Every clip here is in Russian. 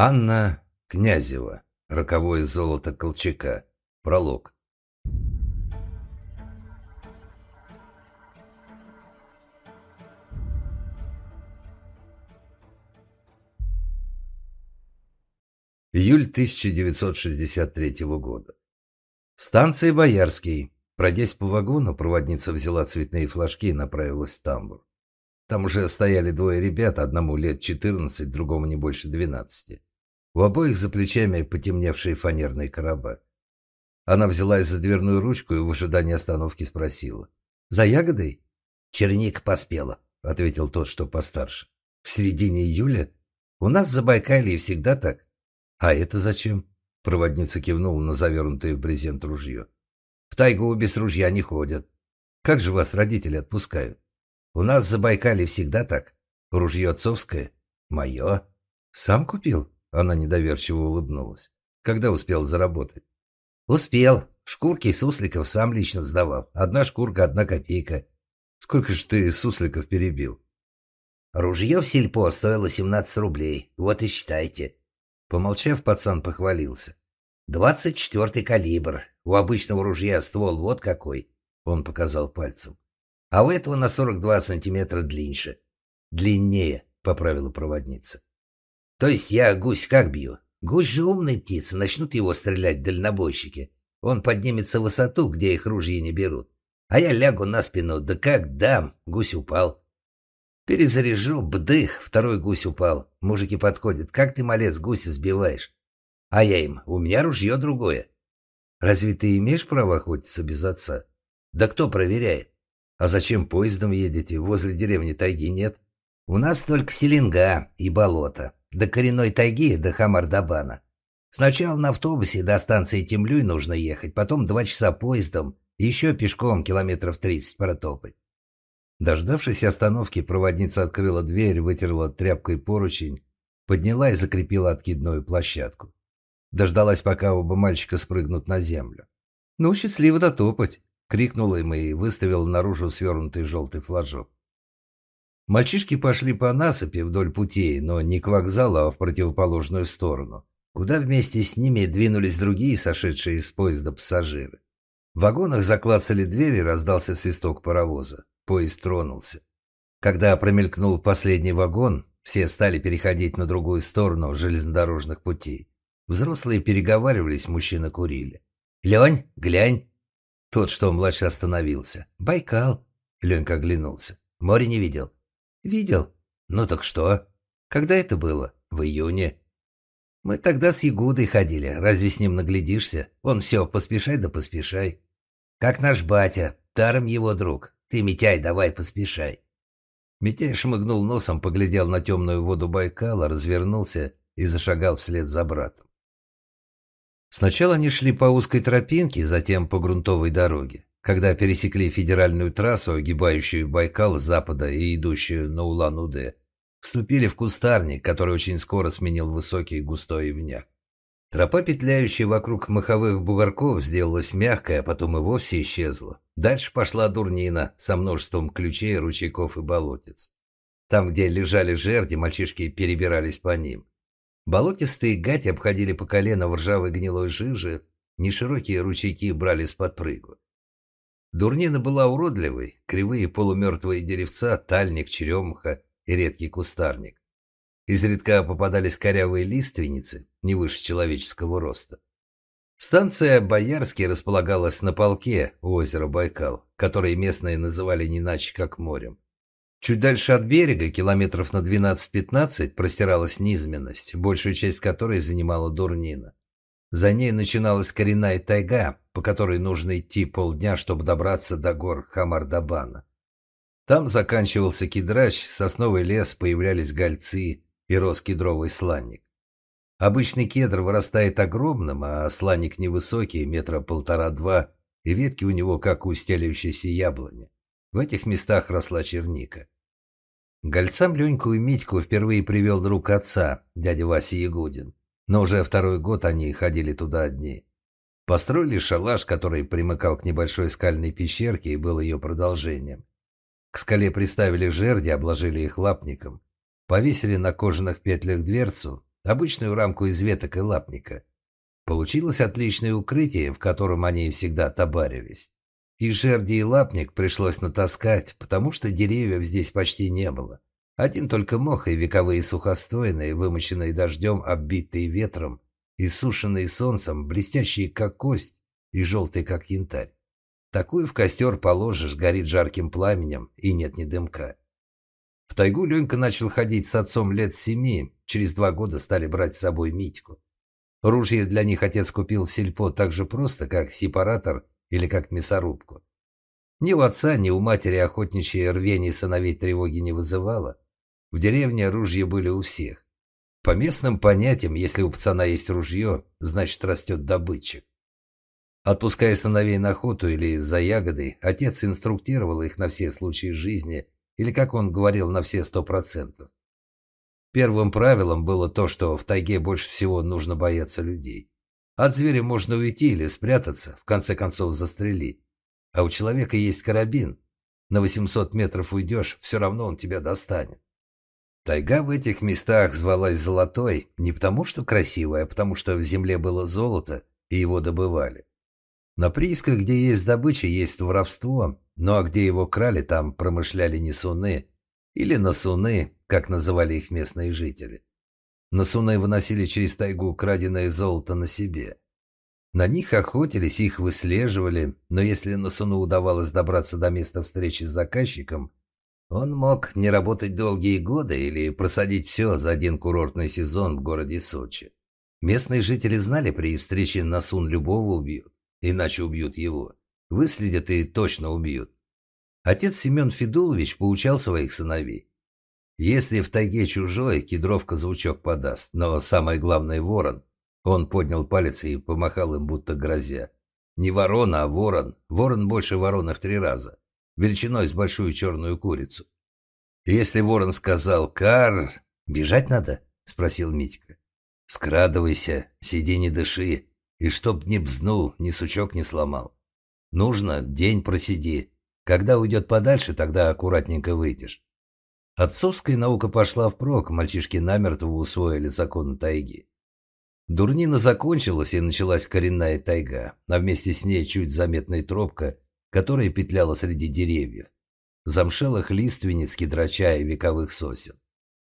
Анна Князева. Роковое золото Колчака. Пролог. Июль 1963 года. Станция Боярский. Пройдясь по вагону, проводница взяла цветные флажки и направилась в тамбур. Там уже стояли двое ребят, одному лет 14, другому не больше 12. В обоих за плечами потемневшие фанерные короба. Она взялась за дверную ручку и в ожидании остановки спросила. «За ягодой?» Черник поспела», — ответил тот, что постарше. «В середине июля? У нас в Забайкалье всегда так». «А это зачем?» — проводница кивнула на завернутое в брезент ружье. «В тайгу без ружья не ходят. Как же вас родители отпускают? У нас в Забайкалье всегда так. Ружье отцовское. Мое. Сам купил?» Она недоверчиво улыбнулась. Когда успел заработать? Успел. Шкурки сусликов сам лично сдавал. Одна шкурка, одна копейка. Сколько же ты сусликов перебил? Ружье в сельпо стоило 17 рублей. Вот и считайте. Помолчав, пацан похвалился. «Двадцать четвертый калибр. У обычного ружья ствол вот какой», — он показал пальцем. «А у этого на сорок два сантиметра длиннее». «Длиннее», — поправила проводница. То есть я гусь как бью? Гусь же умная птица, начнут его стрелять дальнобойщики. Он поднимется в высоту, где их ружья не берут. А я лягу на спину, да как дам, гусь упал. Перезаряжу, бдых, второй гусь упал. Мужики подходят, как ты, малец, гуся сбиваешь? А я им, у меня ружье другое. Разве ты имеешь право охотиться без отца? Да кто проверяет? А зачем поездом едете? Возле деревни тайги нет. У нас только селенга и болото. До коренной тайги, до Хамардабана. Сначала на автобусе до станции Темлюй нужно ехать, потом два часа поездом, еще пешком километров тридцать протопать. Дождавшись остановки, проводница открыла дверь, вытерла тряпкой поручень, подняла и закрепила откидную площадку. Дождалась, пока оба мальчика спрыгнут на землю. «Ну, счастливо дотопать!» — крикнула им и выставила наружу свернутый желтый флажок. Мальчишки пошли по насыпи вдоль путей, но не к вокзалу, а в противоположную сторону, куда вместе с ними двинулись другие сошедшие из поезда пассажиры. В вагонах заклацали двери, раздался свисток паровоза. Поезд тронулся. Когда промелькнул последний вагон, все стали переходить на другую сторону железнодорожных путей. Взрослые переговаривались, мужчины курили. «Лень, глянь!» Тот, что младше, остановился. «Байкал!» Ленька оглянулся. «Море не видел. Видел? Ну так что? Когда это было? В июне. Мы тогда с Ягудой ходили. Разве с ним наглядишься? Он все, поспешай да поспешай. Как наш батя, даром его друг. Ты, Митяй, давай поспешай. Митяй шмыгнул носом, поглядел на темную воду Байкала, развернулся и зашагал вслед за братом. Сначала они шли по узкой тропинке, затем по грунтовой дороге когда пересекли федеральную трассу, огибающую Байкал с запада и идущую на Улан-Удэ, вступили в кустарник, который очень скоро сменил высокий густой ивняк. Тропа, петляющая вокруг маховых бугорков, сделалась мягкой, а потом и вовсе исчезла. Дальше пошла дурнина со множеством ключей, ручейков и болотец. Там, где лежали жерди, мальчишки перебирались по ним. Болотистые гати обходили по колено в ржавой гнилой жиже, неширокие ручейки брали с подпрыгу. Дурнина была уродливой, кривые полумертвые деревца, тальник, черемуха, и редкий кустарник. Изредка попадались корявые лиственницы, не выше человеческого роста. Станция Боярский располагалась на полке у озера Байкал, которое местные называли не иначе, как морем. Чуть дальше от берега, километров на 12-15, простиралась низменность, большую часть которой занимала Дурнина. За ней начиналась коренная тайга, по которой нужно идти полдня, чтобы добраться до гор Хамардабана. Там заканчивался кедрач, сосновый лес, появлялись гольцы и рос кедровый сланник. Обычный кедр вырастает огромным, а сланник невысокий, метра полтора-два, и ветки у него как у стелющейся яблони. В этих местах росла черника. Гольцам Леньку и Митьку впервые привел друг отца, дядя Вася Ягудин но уже второй год они ходили туда одни. Построили шалаш, который примыкал к небольшой скальной пещерке и был ее продолжением. К скале приставили жерди, обложили их лапником, повесили на кожаных петлях дверцу, обычную рамку из веток и лапника. Получилось отличное укрытие, в котором они всегда табарились. И жерди и лапник пришлось натаскать, потому что деревьев здесь почти не было. Один только мох и вековые сухостойные, вымоченные дождем, оббитые ветром, и иссушенные солнцем, блестящие как кость и желтые как янтарь. Такую в костер положишь, горит жарким пламенем, и нет ни дымка. В тайгу Ленька начал ходить с отцом лет семи, через два года стали брать с собой Митьку. Ружье для них отец купил в сельпо так же просто, как сепаратор или как мясорубку. Ни у отца, ни у матери охотничье рвение сыновей тревоги не вызывало. В деревне ружья были у всех. По местным понятиям, если у пацана есть ружье, значит растет добытчик. Отпуская сыновей на охоту или за ягодой, отец инструктировал их на все случаи жизни, или, как он говорил, на все сто процентов. Первым правилом было то, что в тайге больше всего нужно бояться людей. От зверя можно уйти или спрятаться, в конце концов застрелить. А у человека есть карабин. На 800 метров уйдешь, все равно он тебя достанет. Тайга в этих местах звалась Золотой не потому, что красивая, а потому, что в земле было золото, и его добывали. На приисках, где есть добыча, есть воровство, ну а где его крали, там промышляли несуны, или насуны, как называли их местные жители. Насуны выносили через тайгу краденое золото на себе. На них охотились, их выслеживали, но если Насуну удавалось добраться до места встречи с заказчиком, он мог не работать долгие годы или просадить все за один курортный сезон в городе Сочи. Местные жители знали, при встрече Насун любого убьют, иначе убьют его. Выследят и точно убьют. Отец Семен Федулович поучал своих сыновей. Если в тайге чужой, кедровка звучок подаст, но самое главное – ворон. Он поднял палец и помахал им, будто грозя. Не ворона, а ворон. Ворон больше ворона в три раза величиной с большую черную курицу. Если ворон сказал «кар», бежать надо? спросил Митька. Скрадывайся, сиди не дыши, и чтоб не бзнул, ни сучок не сломал. Нужно день просиди. Когда уйдет подальше, тогда аккуратненько выйдешь. Отцовская наука пошла впрок, мальчишки намертво усвоили законы тайги. Дурнина закончилась, и началась коренная тайга, а вместе с ней чуть заметная тропка которая петляла среди деревьев, замшелых лиственниц, кедрача и вековых сосен.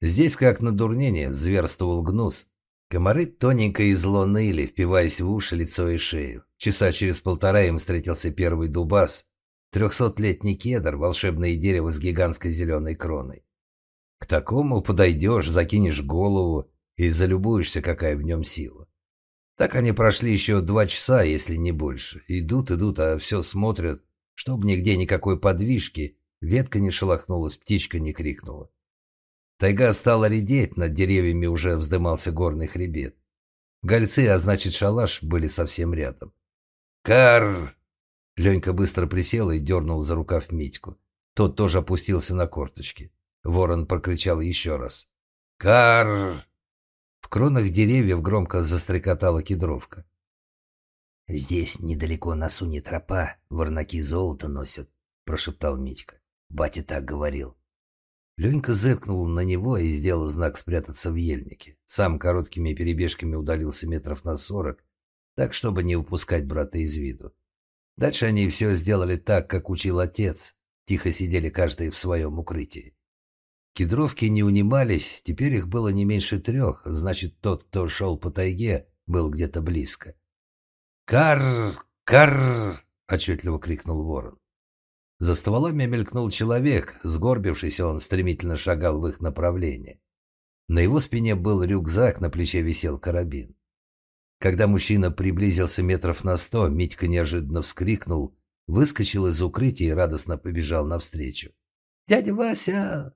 Здесь, как на дурнение, зверствовал гнус. Комары тоненько и зло ныли, впиваясь в уши, лицо и шею. Часа через полтора им встретился первый дубас, трехсотлетний кедр, волшебное дерево с гигантской зеленой кроной. К такому подойдешь, закинешь голову и залюбуешься, какая в нем сила. Так они прошли еще два часа, если не больше. Идут, идут, а все смотрят, чтобы нигде никакой подвижки. Ветка не шелохнулась, птичка не крикнула. Тайга стала редеть, над деревьями уже вздымался горный хребет. Гольцы, а значит шалаш, были совсем рядом. «Кар!» Ленька быстро присел и дернул за рукав Митьку. Тот тоже опустился на корточки. Ворон прокричал еще раз. «Кар!» кронах деревьев громко застрекотала кедровка. «Здесь недалеко на суне тропа, ворнаки золото носят», — прошептал Митька. Батя так говорил. Ленька зыркнул на него и сделал знак спрятаться в ельнике. Сам короткими перебежками удалился метров на сорок, так, чтобы не упускать брата из виду. Дальше они все сделали так, как учил отец. Тихо сидели каждый в своем укрытии. Кедровки не унимались, теперь их было не меньше трех, значит, тот, кто шел по тайге, был где-то близко. Карр, карр! отчетливо крикнул ворон. За стволами мелькнул человек, сгорбившись, он стремительно шагал в их направлении. На его спине был рюкзак, на плече висел карабин. Когда мужчина приблизился метров на сто, Митька неожиданно вскрикнул, выскочил из укрытия и радостно побежал навстречу. «Дядя Вася!»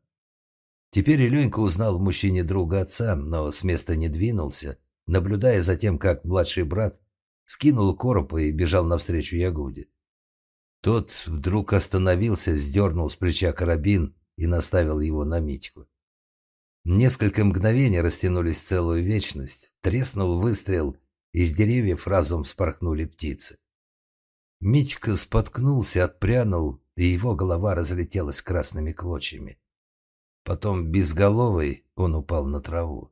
Теперь Ленька узнал в мужчине друга отца, но с места не двинулся, наблюдая за тем, как младший брат скинул короб и бежал навстречу Ягуде. Тот вдруг остановился, сдернул с плеча карабин и наставил его на Митьку. Несколько мгновений растянулись в целую вечность, треснул выстрел, из деревьев разом вспорхнули птицы. Митька споткнулся, отпрянул, и его голова разлетелась красными клочьями. Потом безголовый он упал на траву.